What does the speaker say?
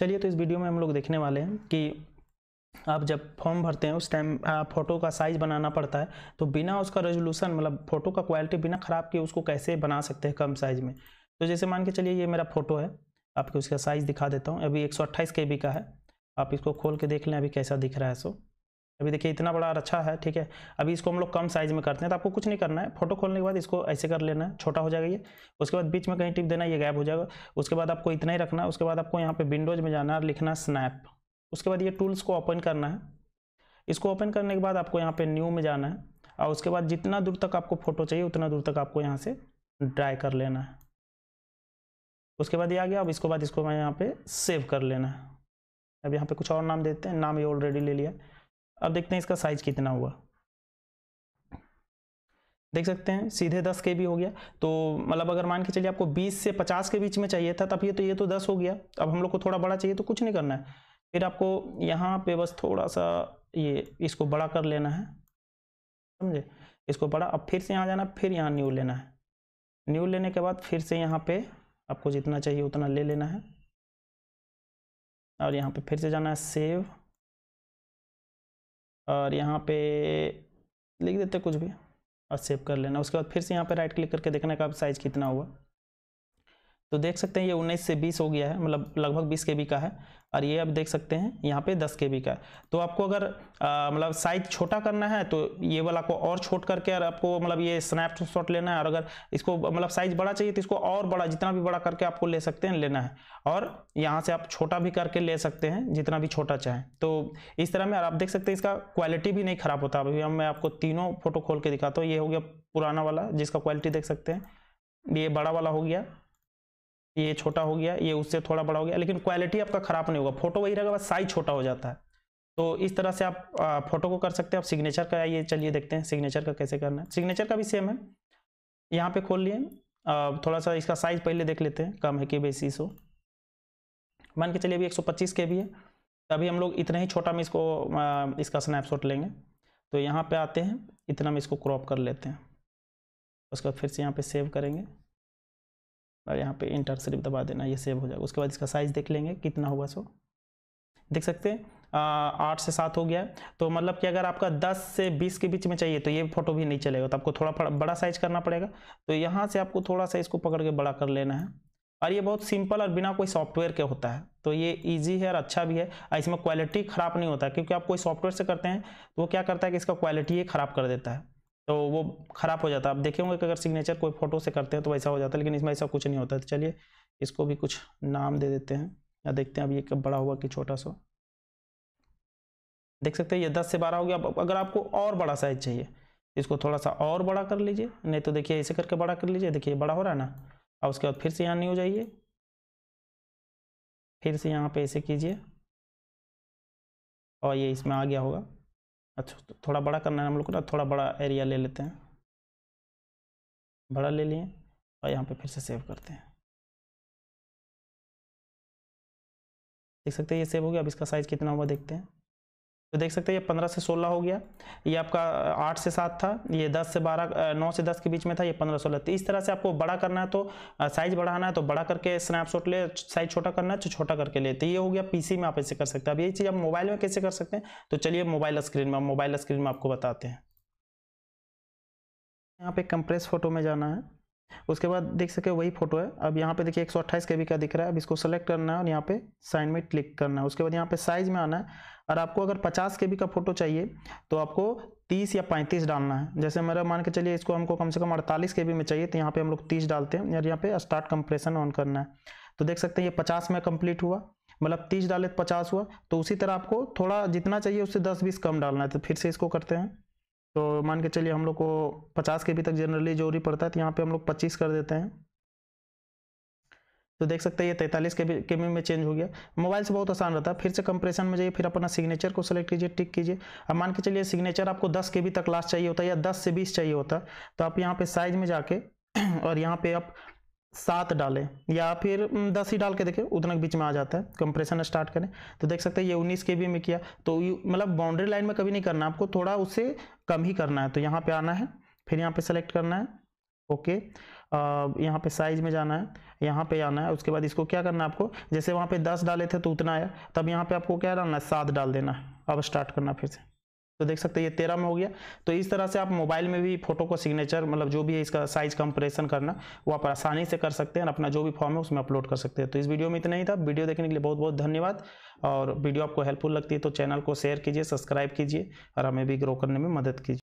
चलिए तो इस वीडियो में हम लोग देखने वाले हैं कि आप जब फॉर्म भरते हैं उस टाइम फ़ोटो का साइज़ बनाना पड़ता है तो बिना उसका रेजोल्यूशन मतलब फ़ोटो का क्वालिटी बिना ख़राब किए उसको कैसे बना सकते हैं कम साइज़ में तो जैसे मान के चलिए ये मेरा फ़ोटो है आपको उसका साइज़ दिखा देता हूँ अभी एक सौ का है आप इसको खोल के देख लें अभी कैसा दिख रहा है सो अभी देखिए इतना बड़ा अच्छा है ठीक है अभी इसको हम लोग कम साइज में करते हैं तो आपको कुछ नहीं करना है फोटो खोलने के बाद इसको ऐसे कर लेना है छोटा हो जाएगा ये उसके बाद बीच में कहीं टिप देना ये गैप हो जाएगा उसके बाद आपको इतना ही रखना है उसके बाद आपको यहाँ पे विंडोज में जाना है लिखना स्नैप उसके बाद ये टूल्स को ओपन करना है इसको ओपन करने के बाद आपको यहाँ पर न्यू में जाना है और उसके बाद जितना दूर तक आपको फोटो चाहिए उतना दूर तक आपको यहाँ से ड्राई कर लेना है उसके बाद ये आ गया अब इसके बाद इसको मैं यहाँ पर सेव कर लेना है अब यहाँ पर कुछ और नाम देते हैं नाम ये ऑलरेडी ले लिया है अब देखते हैं इसका साइज कितना हुआ देख सकते हैं सीधे 10 के भी हो गया तो मतलब अगर मान के चलिए आपको 20 से 50 के बीच में चाहिए था तब ये तो ये तो 10 हो गया अब हम लोग को थोड़ा बड़ा चाहिए तो कुछ नहीं करना है फिर आपको यहाँ पे बस थोड़ा सा ये इसको बड़ा कर लेना है समझे इसको बड़ा अब फिर से यहाँ जाना फिर यहाँ न्यू लेना है न्यू लेने के बाद फिर से यहाँ पे आपको जितना चाहिए उतना ले लेना है और यहाँ पे फिर से जाना है सेव और यहाँ पे लिख देते कुछ भी और सेव कर लेना उसके बाद फिर से यहाँ पे राइट क्लिक करके देखना का साइज़ कितना हुआ तो देख सकते हैं ये 19 से 20 हो गया है मतलब लगभग 20 के बी का है और ये आप देख सकते हैं यहाँ पे 10 के बी का है तो आपको अगर मतलब साइज छोटा करना है तो ये वाला को और छोट करके और आपको मतलब ये स्नैपशॉट लेना है और अगर इसको मतलब साइज बड़ा चाहिए तो इसको और बड़ा जितना भी बड़ा करके आपको ले सकते हैं लेना है और यहाँ से आप छोटा भी करके ले सकते हैं जितना भी छोटा चाहें तो इस तरह में आप देख सकते हैं इसका क्वालिटी भी नहीं खराब होता अभी हम मैं आपको तीनों फोटो खोल के दिखाता हूँ ये हो गया पुराना वाला जिसका क्वालिटी देख सकते हैं ये बड़ा वाला हो गया ये छोटा हो गया ये उससे थोड़ा बड़ा हो गया लेकिन क्वालिटी आपका ख़राब नहीं होगा फोटो वही रहेगा बस साइज छोटा हो जाता है तो इस तरह से आप फोटो को कर सकते हैं आप सिग्नेचर का ये चलिए देखते हैं सिग्नेचर का कैसे करना है सिग्नेचर का भी सेम है यहाँ पे खोल लिए थोड़ा सा इसका साइज पहले देख लेते हैं कम है कि बेसिस हो मान के चलिए अभी 125 के भी है तभी हम लोग इतना ही छोटा में इसको इसका इसका स्नैपशॉट लेंगे तो यहाँ पे आते हैं इतना में इसको क्रॉप कर लेते हैं उसके बाद फिर से यहाँ पे सेव करेंगे और यहाँ पे इंटर सिर्फ दबा देना ये सेव हो जाएगा उसके बाद इसका साइज़ देख लेंगे कितना होगा सो देख सकते हैं आठ से सात हो गया तो मतलब कि अगर आपका दस से बीस के बीच में चाहिए तो ये फोटो भी नहीं चलेगा तो आपको थोड़ा बड़ा साइज करना पड़ेगा तो यहाँ से आपको थोड़ा सा इसको पकड़ के बड़ा कर लेना है और ये बहुत सिंपल और बिना कोई सॉफ्टवेयर के होता है तो ये इजी है और अच्छा भी है और इसमें क्वालिटी ख़राब नहीं होता क्योंकि आप कोई सॉफ्टवेयर से करते हैं तो वो क्या करता है कि इसका क्वालिटी ये ख़राब कर देता है तो वो ख़राब हो जाता है आप देखे होंगे कि अगर सिग्नेचर कोई फ़ोटो से करते हैं तो वैसा हो जाता है लेकिन इसमें ऐसा कुछ नहीं होता तो चलिए इसको भी कुछ नाम दे देते हैं या देखते हैं अब ये कब बड़ा हुआ कि छोटा सा देख सकते हैं ये दस से बारह हो गया अब अगर आपको और बड़ा साइज चाहिए इसको थोड़ा सा और बड़ा कर लीजिए नहीं तो देखिए ऐसे करके बड़ा कर लीजिए देखिए बड़ा हो रहा है ना और उसके बाद फिर से यहाँ नहीं हो जाइए फिर से यहाँ पे ऐसे कीजिए और ये इसमें आ गया होगा अच्छा तो थोड़ा बड़ा करना है हम लोग को ना थोड़ा बड़ा एरिया ले लेते हैं बड़ा ले लिए और यहाँ पे फिर से सेव करते हैं देख सकते हैं ये सेव हो गया अब इसका साइज़ कितना हुआ देखते हैं तो देख सकते हैं ये पंद्रह से सोलह हो गया ये आपका आठ से सात था ये दस से बारह नौ से दस के बीच में था ये पंद्रह सोलह तो इस तरह से आपको बड़ा करना है तो साइज बढ़ाना है तो बड़ा करके स्नैपशॉट ले साइज छोटा करना है तो छोटा करके ले तो ये हो गया पीसी में आप ऐसे कर सकते हैं अब ये चीज़ आप मोबाइल में कैसे कर सकते हैं तो चलिए मोबाइल स्क्रीन में मोबाइल स्क्रीन में आपको बताते हैं यहाँ पे कंप्रेस फोटो में जाना है उसके बाद देख सके वही फोटो है अब यहाँ पे देखिए एक सौ का दिख रहा है अब इसको सेलेक्ट करना है और यहाँ पे साइन में क्लिक करना है उसके बाद यहाँ पे साइज में आना है और आपको अगर 50 के का फोटो चाहिए तो आपको 30 या 35 डालना है जैसे मेरा मान के चलिए इसको हमको कम से कम 48 के में चाहिए तो यहाँ पे हम लोग तीस डालते हैं और यहाँ पे स्टार्ट कंप्रेशन ऑन करना है तो देख सकते हैं ये पचास में कंप्लीट हुआ मतलब तीस डाले तो हुआ तो उसी तरह आपको थोड़ा जितना चाहिए उससे दस बीस कम डालना है तो फिर से इसको करते हैं तो मान के चलिए हम लोग को पचास के बी तक जनरली जो पड़ता है तो यहाँ पे हम लोग पच्चीस कर देते हैं तो देख सकते हैं ये तैंतालीस के के में चेंज हो गया मोबाइल से बहुत आसान रहता है फिर से कंप्रेशन में जाइए फिर अपना सिग्नेचर को सेलेक्ट कीजिए टिक कीजिए अब मान के चलिए सिग्नेचर आपको दस के बी तक लास्ट चाहिए होता है या दस से बीस चाहिए होता है तो आप यहाँ पे साइज में जाके और यहाँ पे आप सात डालें या फिर दस ही डाल के देखें उतना के बीच में आ जाता है कंप्रेशन स्टार्ट करें तो देख सकते हैं ये उन्नीस के बी में किया तो मतलब बाउंड्री लाइन में कभी नहीं करना आपको थोड़ा उससे कम ही करना है तो यहाँ पे आना है फिर यहाँ पे सेलेक्ट करना है ओके यहाँ पे साइज में जाना है यहाँ पे आना है उसके बाद इसको क्या करना है आपको जैसे वहाँ पे दस डाले थे तो उतना आया तब यहाँ पे आपको क्या डालना है सात डाल देना है अब स्टार्ट करना फिर से तो देख सकते हैं ये तेरह में हो गया तो इस तरह से आप मोबाइल में भी फोटो को सिग्नेचर मतलब जो भी है इसका साइज कंप्रेशन करना वो आप आसानी से कर सकते हैं अपना जो भी फॉर्म है उसमें अपलोड कर सकते हैं तो इस वीडियो में इतना ही था वीडियो देखने के लिए बहुत बहुत धन्यवाद और वीडियो आपको हेल्पफुल लगती है तो चैनल को शेयर कीजिए सब्सक्राइब कीजिए और हमें भी ग्रो करने में मदद कीजिए